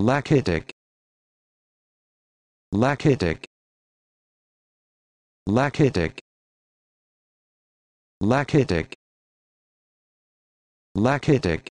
Lachitic. Lachitic. Lachitic. Lachitic. Lachitic.